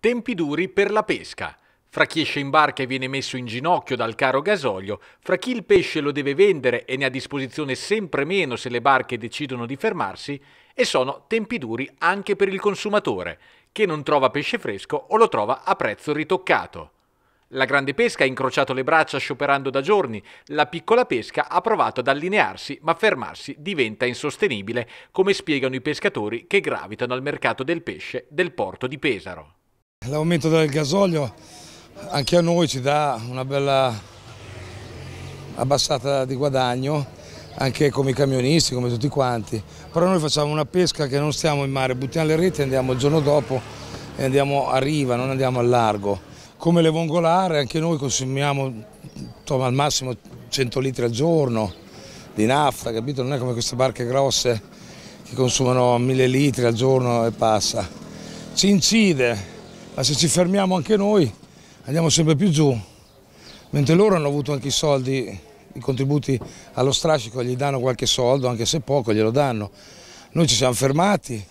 Tempi duri per la pesca. Fra chi esce in barca e viene messo in ginocchio dal caro gasolio, fra chi il pesce lo deve vendere e ne ha a disposizione sempre meno se le barche decidono di fermarsi, e sono tempi duri anche per il consumatore, che non trova pesce fresco o lo trova a prezzo ritoccato. La grande pesca ha incrociato le braccia scioperando da giorni, la piccola pesca ha provato ad allinearsi, ma fermarsi diventa insostenibile, come spiegano i pescatori che gravitano al mercato del pesce del porto di Pesaro. L'aumento del gasolio anche a noi ci dà una bella abbassata di guadagno, anche come i camionisti, come tutti quanti, però noi facciamo una pesca che non stiamo in mare, buttiamo le reti e andiamo il giorno dopo e andiamo a riva, non andiamo al largo. Come le vongolare anche noi consumiamo insomma, al massimo 100 litri al giorno di nafta, capito? Non è come queste barche grosse che consumano 1000 litri al giorno e passa. Ci incide ma se ci fermiamo anche noi andiamo sempre più giù, mentre loro hanno avuto anche i soldi, i contributi allo strascico, gli danno qualche soldo, anche se poco glielo danno. Noi ci siamo fermati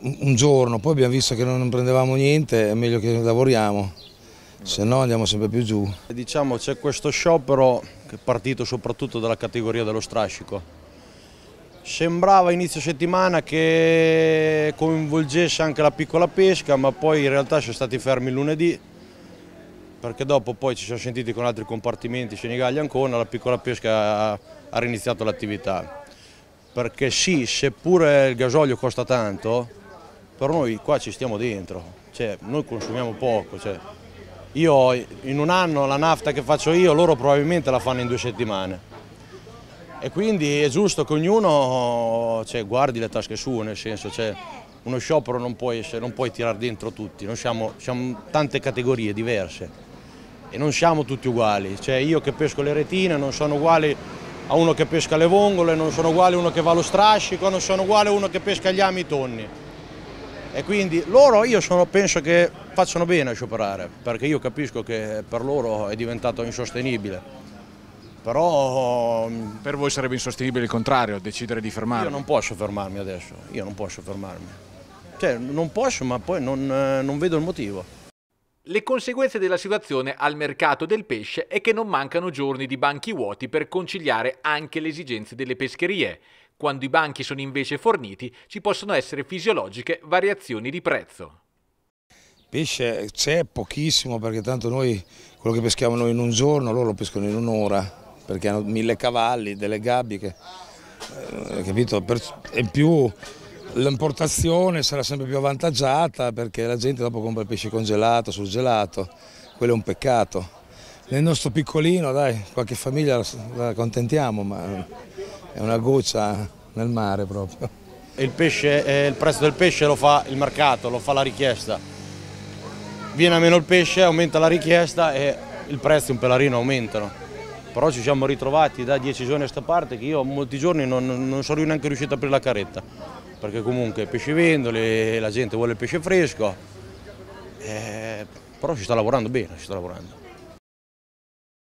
un giorno, poi abbiamo visto che non prendevamo niente, è meglio che lavoriamo, se no andiamo sempre più giù. Diciamo c'è questo sciopero che è partito soprattutto dalla categoria dello strascico, Sembrava inizio settimana che coinvolgesse anche la piccola pesca, ma poi in realtà siamo stati fermi lunedì, perché dopo poi ci siamo sentiti con altri compartimenti, Senigallia ancora, la piccola pesca ha riniziato l'attività. Perché sì, seppure il gasolio costa tanto, per noi qua ci stiamo dentro, cioè, noi consumiamo poco. Cioè. Io in un anno la nafta che faccio io, loro probabilmente la fanno in due settimane e quindi è giusto che ognuno cioè, guardi le tasche sue, nel senso cioè, uno sciopero non puoi, puoi tirare dentro tutti, noi siamo, siamo, tante categorie diverse e non siamo tutti uguali, cioè, io che pesco le retine non sono uguali a uno che pesca le vongole, non sono uguali a uno che va allo strascico, non sono uguali a uno che pesca gli ami tonni. E quindi loro io sono, penso che facciano bene a scioperare, perché io capisco che per loro è diventato insostenibile però... Per voi sarebbe insostenibile il contrario, decidere di fermarmi? Io non posso fermarmi adesso, io non posso fermarmi. Cioè, non posso, ma poi non, eh, non vedo il motivo. Le conseguenze della situazione al mercato del pesce è che non mancano giorni di banchi vuoti per conciliare anche le esigenze delle pescherie. Quando i banchi sono invece forniti ci possono essere fisiologiche variazioni di prezzo. Pesce c'è pochissimo perché tanto noi quello che peschiamo noi in un giorno loro lo pescano in un'ora perché hanno mille cavalli, delle gabbie, che, eh, capito? Per, e più l'importazione sarà sempre più avvantaggiata perché la gente dopo compra il pesce congelato, surgelato, quello è un peccato. Nel nostro piccolino, dai, qualche famiglia la contentiamo, ma è una goccia nel mare proprio. Il, pesce, eh, il prezzo del pesce lo fa il mercato, lo fa la richiesta. Viene a meno il pesce, aumenta la richiesta e il prezzo di un pelarino aumentano però ci siamo ritrovati da dieci giorni a sta parte che io molti giorni non, non sono neanche riuscito a aprire la caretta, perché comunque pesce pescivendoli, la gente vuole il pesce fresco, eh, però ci sta lavorando bene, ci sta lavorando.